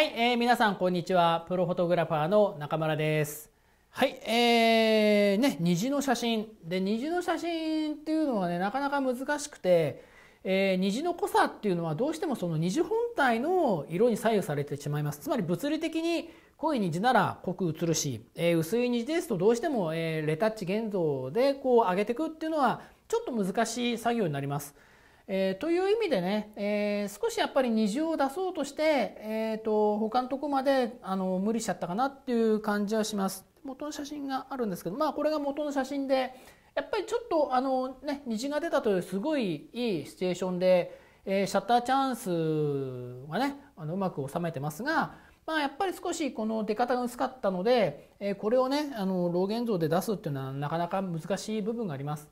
はい、えー、皆さんこんにちは。プロフォトグラファーの中村です。はい、えー、ね、虹の写真。で、虹の写真っていうのはね、なかなか難しくて、えー、虹の濃さっていうのはどうしてもその虹本体の色に左右されてしまいます。つまり物理的に濃い虹なら濃く映るし、えー、薄い虹ですとどうしても、えー、レタッチ現像でこう上げていくっていうのはちょっと難しい作業になります。えー、という意味でね、えー、少しやっぱり虹を出そうとして、えーと、他のとこまであの無理しちゃったかなっていう感じはします元の写真があるんですけどまあこれが元の写真でやっぱりちょっとあの、ね、虹が出たというすごいいいシチュエーションで、えー、シャッターチャンスはねあのうまく収めてますが、まあ、やっぱり少しこの出方が薄かったので、えこれをねあのロ現像で出すっていうのはなかなか難しい部分があります。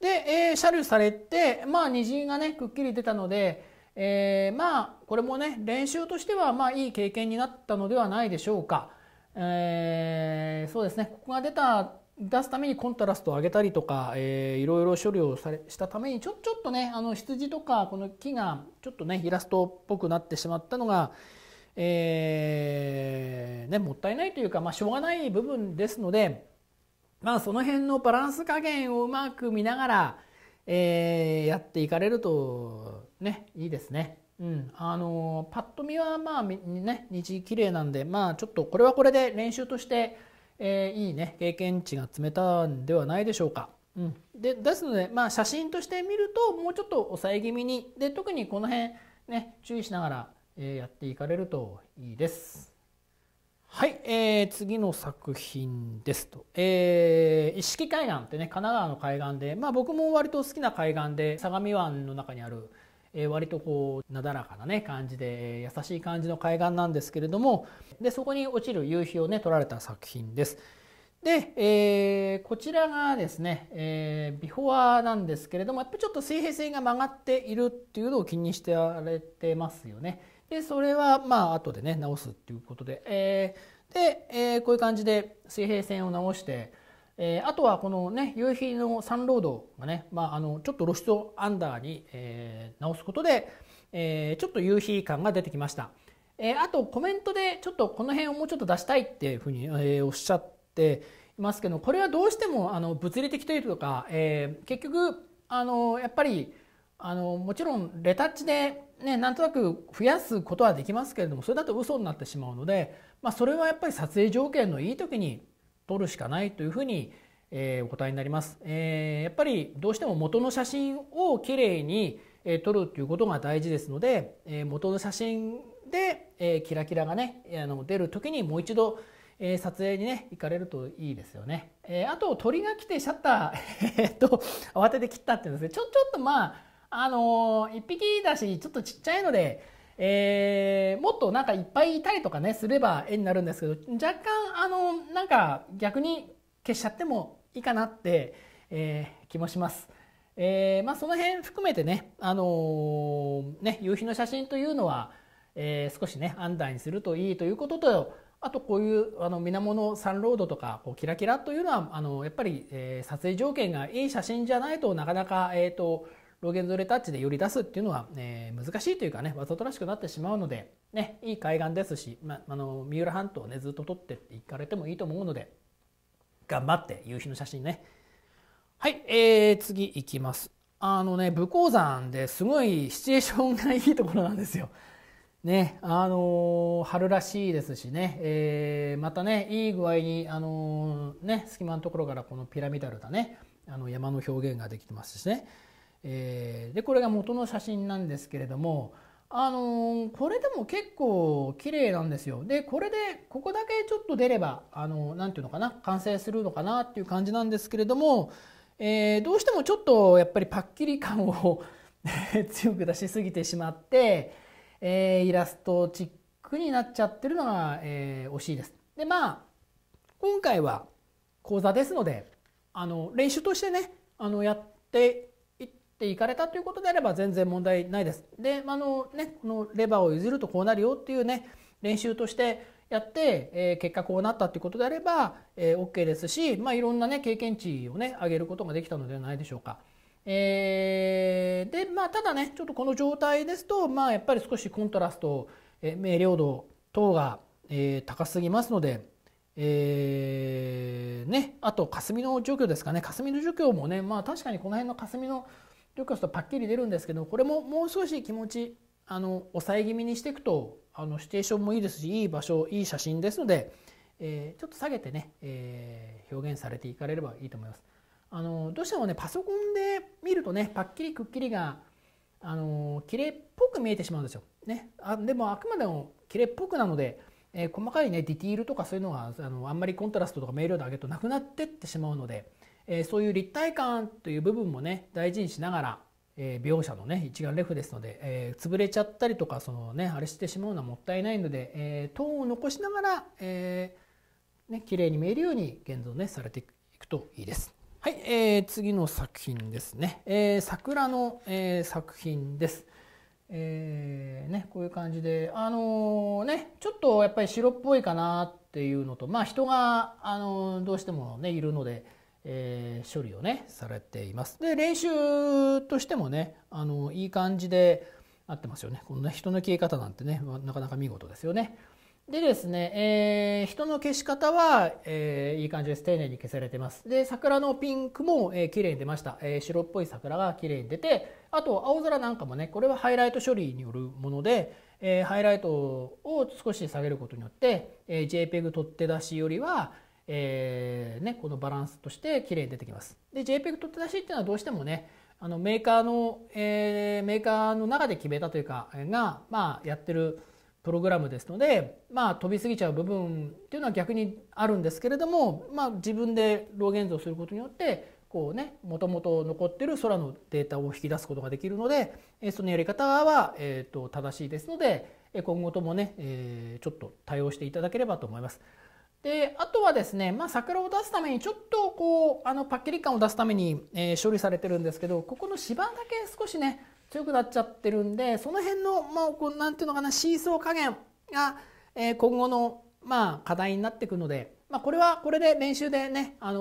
で、えー、車両されて、まあ、虹がね、くっきり出たので、えー、まあ、これもね、練習としては、まあ、いい経験になったのではないでしょうか。えー、そうですね、ここが出た、出すためにコントラストを上げたりとか、えー、いろいろ処理をされしたために、ちょ、ちょっとね、あの、羊とか、この木が、ちょっとね、イラストっぽくなってしまったのが、えー、ね、もったいないというか、まあ、しょうがない部分ですので、まあその辺のバランス加減をうまく見ながら、えー、やっていかれるとねいいですね。うん、あのパッと見はまあね虹綺麗なんでまあちょっとこれはこれで練習として、えー、いいね経験値が積めたんではないでしょうか。うん、でですので、まあ、写真として見るともうちょっと抑え気味にで特にこの辺ね注意しながら、えー、やっていかれるといいです。はい、えー、次の作品ですと、えー、一色海岸ってね神奈川の海岸で、まあ、僕も割と好きな海岸で相模湾の中にある、えー、割とこうなだらかなね感じで優しい感じの海岸なんですけれどもでそこに落ちる夕日をね撮られた作品です。で、えー、こちらがですね、えー、ビフォアなんですけれどもやっぱりちょっと水平線が曲がっているっていうのを気にしてられてますよね。でそれはまあ後でね直すっていうことで、えー、で、えー、こういう感じで水平線を直して、えー、あとはこのね夕日のサンロードがね、まあ、あのちょっと露出をアンダーに、えー、直すことで、えー、ちょっと夕日感が出てきました。えー、あとコメントでちょっとこの辺をもうちょっと出したいっていうふうに、えー、おっしゃっていますけどこれはどうしてもあの物理的というか、えー、結局あのやっぱりあのもちろんレタッチで、ね、なんとなく増やすことはできますけれどもそれだと嘘になってしまうので、まあ、それはやっぱり撮影条件のいい時に撮るしかないというふうに、えー、お答えになります、えー、やっぱりどうしても元の写真をきれいに、えー、撮るということが大事ですので、えー、元の写真で、えー、キラキラがねあの出る時にもう一度えー、撮影にね行かれるといいですよね。えー、あと鳥が来てシャッター えっと慌てて切ったっていうんですねちょちょっとまああのー、1匹だしちょっとちっちゃいので、えー、もっとなんかいっぱいいたりとかねすれば絵になるんですけど若干あのなんか逆に消しちゃってもいいかなって、えー、気もします。えー、まあ、その辺含めてね,、あのね夕日の写真というのは、え少しねアンダーにするといいということとあとこういうあの水面のサンロードとかこうキラキラというのはあのやっぱり、え撮影条件がいい写真じゃないとなかなか、えーとロゲンゾレタッチでより出すっていうのは、えー、難しいというかねわざとらしくなってしまうので、ね、いい海岸ですし、ま、あの三浦半島ねずっと撮っていかれてもいいと思うので頑張って夕日の写真ねはい、えー、次いきますあのね武甲山ですごいシチュエーションがいいところなんですよね、あのー、春らしいですしね、えー、またねいい具合に、あのー、ね、隙間のところからこのピラミダルなねあの山の表現ができてますしねえー、でこれが元の写真なんですけれどもあのー、これでも結構綺麗なんですよ。でこれでここだけちょっと出ればあのー、て言うのかな完成するのかなっていう感じなんですけれども、えー、どうしてもちょっとやっぱりパッキリ感を 強く出しすぎてしまって、えイラストチックになっちゃってるのが、え惜しいです。でまあ今回は講座ですのであの練習としてねあのやってて行かれたということであれば全然問題ないです。で、あのね、このレバーを譲るとこうなるよっていうね、練習としてやって、えー、結果こうなったっていうことであれば、えー、OK ですし、まあ、いろんなね、経験値をね、上げることができたのではないでしょうか。えー、で、まあ、ただね、ちょっとこの状態ですと、まあ、やっぱり少しコントラスト、えー、明瞭度等が、えー、高すぎますので、えー、ね、あと霞の除去ですかね霞の除去もねまあ確かにこの辺の霞の量化すとパッキリ出るんですけどこれももう少し気持ちあの抑え気味にしていくとあのシチュエーションもいいですしいい場所いい写真ですので、えー、ちょっと下げてね、えー、表現されていかれればいいと思います。あのどうしてもねパソコンで見るとねパッキリくっきりがあの綺麗っぽく見えてしまうんですよ。ね、あでもあくまでも綺麗っぽくなので、えー、細かいねディティールとかそういうのがあのあんまりコントラストとか明瞭度上げるとなくなってってしまうので。えそういう立体感という部分もね大事にしながら、え描写のね一眼レフですので、え潰れちゃったりとかそのねあれしてしまうのはもったいないので、えトーンを残しながら、えーね綺麗に見えるように現像ねされていくといいです。はい、えー、次の作品ですね、えー、桜の、えー、作品です。えーね、こういう感じで、あのー、ね、ちょっとやっぱり白っぽいかなっていうのと、まあ、人が、あのー、どうしても、ね、いるので、えー、処理をねされています。で練習としてもねあのいい感じで合ってますよね。こんな人の消え方なんてねなかなか見事ですよね。でですね、えー、人の消し方は、えー、いい感じです。丁寧に消されてます。で、桜のピンクも、えー、綺麗に出ました。えー、白っぽい桜が綺麗に出て、あと青空なんかもね、これはハイライト処理によるもので、えー、ハイライトを少し下げることによって、えー、JPEG 取って出しよりは、えーね、このバランスとして綺麗に出てきます。で JPEG と正しいっていうのはどうしてもねあのメーカーの、えー、メーカーの中で決めたというかが、まあ、やってるプログラムですので、まあ、飛び過ぎちゃう部分っていうのは逆にあるんですけれども、まあ、自分でロー現像することによってこうねもともと残ってる空のデータを引き出すことができるのでそのやり方は、えーと、と正しいですので今後ともね、えー、ちょっと対応していただければと思います。であとはですね、まあ、桜を出すためにちょっとこうあのパッキリ感を出すために、えー、処理されてるんですけどここの芝だけ少しね強くなっちゃってるんでその辺の、まあ、こうなんていうのかなシーソー加減が、えー、今後の、まあ、課題になってくので、まあ、これはこれで練習でね、あの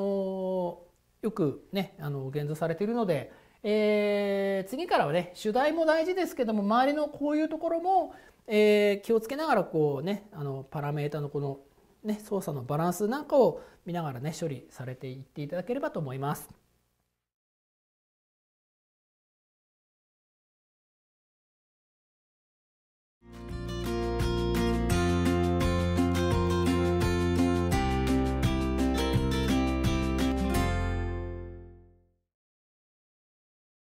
ー、よくね、あの現像されているので、えー、次からはね主題も大事ですけども周りのこういうところも、えー、気をつけながらこうねあのパラメータのこのね、操作のバランスなんかを見ながらね処理されていっていただければと思います。